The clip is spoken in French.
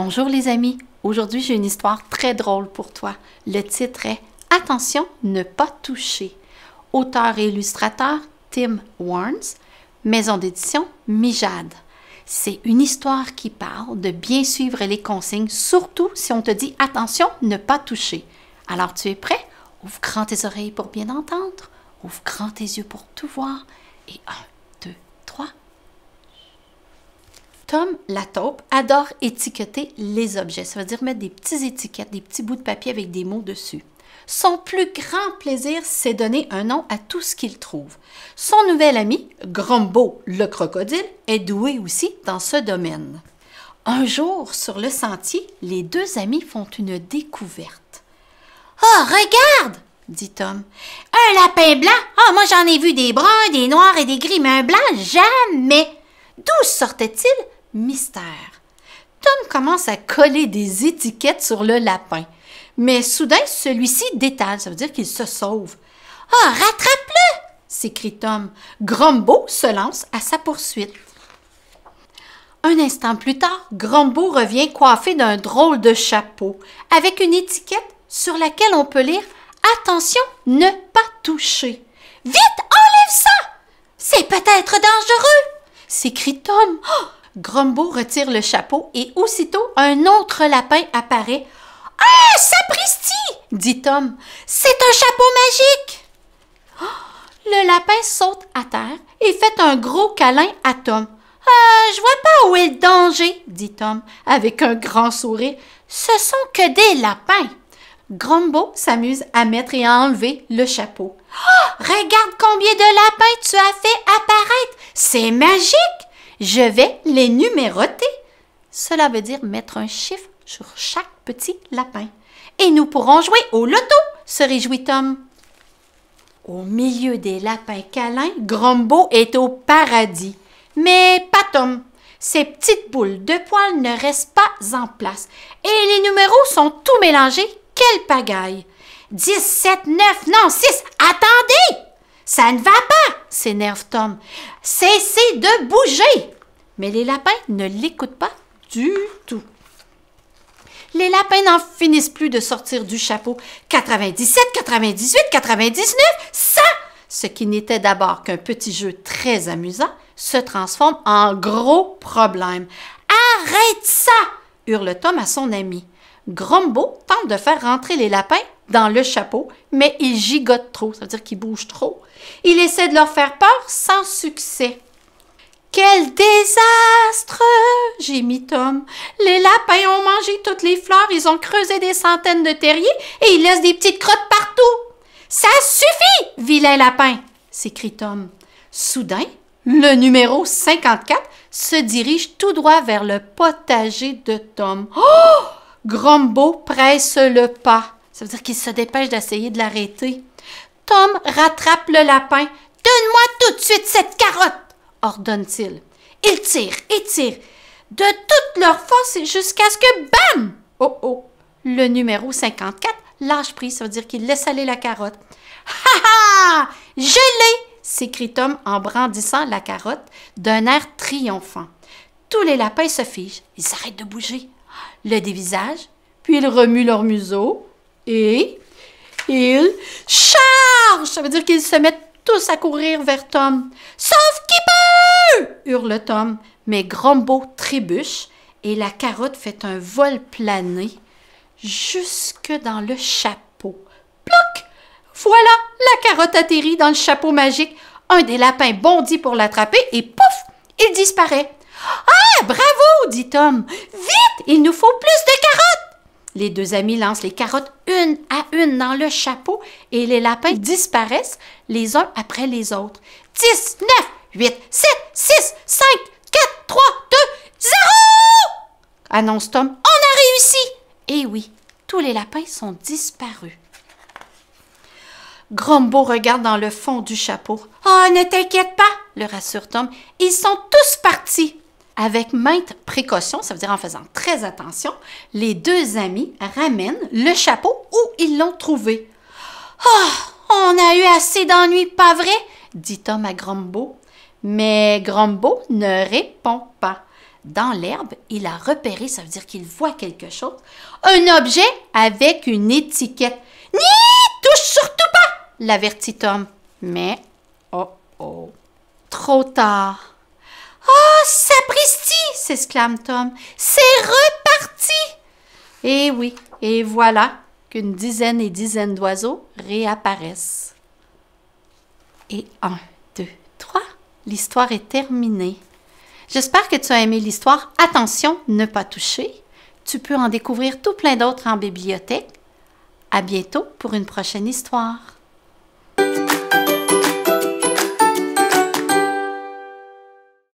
Bonjour les amis, aujourd'hui j'ai une histoire très drôle pour toi. Le titre est Attention, ne pas toucher. Auteur et illustrateur Tim Warnes, maison d'édition Mijade. C'est une histoire qui parle de bien suivre les consignes, surtout si on te dit attention, ne pas toucher. Alors tu es prêt? Ouvre grand tes oreilles pour bien entendre, ouvre grand tes yeux pour tout voir. Et 1, 2, trois! Tom la taupe adore étiqueter les objets. Ça veut dire mettre des petites étiquettes, des petits bouts de papier avec des mots dessus. Son plus grand plaisir, c'est donner un nom à tout ce qu'il trouve. Son nouvel ami, Grumbo le crocodile, est doué aussi dans ce domaine. Un jour, sur le sentier, les deux amis font une découverte. Oh, regarde dit Tom. Un lapin blanc Ah, oh, moi j'en ai vu des bruns, des noirs et des gris, mais un blanc, jamais D'où sortait-il mystère. Tom commence à coller des étiquettes sur le lapin. Mais soudain, celui-ci détale, ça veut dire qu'il se sauve. Ah, rattrape-le! s'écrie Tom. Grombo se lance à sa poursuite. Un instant plus tard, Grombo revient coiffé d'un drôle de chapeau, avec une étiquette sur laquelle on peut lire Attention, ne pas toucher. Vite, enlève ça! C'est peut-être dangereux! s'écrie Tom. Oh, Grumbo retire le chapeau et aussitôt un autre lapin apparaît. Ah, sapristi! dit Tom. C'est un chapeau magique! Oh, le lapin saute à terre et fait un gros câlin à Tom. Ah, je vois pas où est le danger, dit Tom avec un grand sourire. Ce sont que des lapins. Grumbo s'amuse à mettre et à enlever le chapeau. Ah, regarde combien de lapins tu as fait apparaître. C'est magique. Je vais les numéroter. Cela veut dire mettre un chiffre sur chaque petit lapin. Et nous pourrons jouer au loto, se réjouit Tom. Au milieu des lapins câlins, Grombo est au paradis. Mais pas Tom. Ses petites boules de poils ne restent pas en place. Et les numéros sont tout mélangés. Quelle pagaille! 17, 9, non, 6, attendez! Ça ne va pas! s'énerve Tom. Cessez de bouger! Mais les lapins ne l'écoutent pas du tout. Les lapins n'en finissent plus de sortir du chapeau. 97, 98, 99, ça! Ce qui n'était d'abord qu'un petit jeu très amusant se transforme en gros problème. Arrête ça! hurle Tom à son ami. Grombo tente de faire rentrer les lapins dans le chapeau, mais il gigote trop, ça veut dire qu'il bouge trop. Il essaie de leur faire peur sans succès. Quel désastre gémit Tom. Les lapins ont mangé toutes les fleurs, ils ont creusé des centaines de terriers et ils laissent des petites crottes partout. Ça suffit, vilain lapin s'écrie Tom. Soudain, le numéro 54 se dirige tout droit vers le potager de Tom. Oh Grombo presse le pas. Ça veut dire qu'il se dépêche d'essayer de l'arrêter. Tom rattrape le lapin. Donne-moi tout de suite cette carotte, ordonne-t-il. Ils tirent et tirent de toute leur force jusqu'à ce que bam! Oh oh! Le numéro 54 lâche prise, ça veut dire qu'il laisse aller la carotte. Ha ha! Je l'ai! s'écrie Tom en brandissant la carotte d'un air triomphant. Tous les lapins se figent, ils arrêtent de bouger, le dévisagent, puis ils remuent leur museau et ils chargent. Ça veut dire qu'ils se mettent tous à courir vers Tom. Sauf qui peut! hurle Tom, mais Grombo trébuche et la carotte fait un vol plané jusque dans le chapeau. Ploc! Voilà, la carotte atterrit dans le chapeau magique. Un des lapins bondit pour l'attraper et pouf, il disparaît. Ah, bravo, dit Tom. Vite, il nous faut plus de carottes. Les deux amis lancent les carottes une à une dans le chapeau et les lapins disparaissent les uns après les autres. 10, 9, 8, 7, 6, 5, 4, 3, 2, 0! annonce Tom. On a réussi! et eh oui, tous les lapins sont disparus. Grombo regarde dans le fond du chapeau. Oh, ne t'inquiète pas, le rassure Tom. Ils sont tous partis. Avec maintes précautions, ça veut dire en faisant très attention, les deux amis ramènent le chapeau où ils l'ont trouvé. Oh, on a eu assez d'ennuis, pas vrai? dit Tom à Grombo. Mais Grombo ne répond pas. Dans l'herbe, il a repéré, ça veut dire qu'il voit quelque chose, un objet avec une étiquette. Ni touche surtout pas, l'avertit Tom. Mais oh oh, trop tard sapristi! s'exclame Tom. C'est reparti! Et eh oui, et voilà qu'une dizaine et dizaine d'oiseaux réapparaissent. Et un, deux, trois, l'histoire est terminée. J'espère que tu as aimé l'histoire. Attention, ne pas toucher. Tu peux en découvrir tout plein d'autres en bibliothèque. À bientôt pour une prochaine histoire.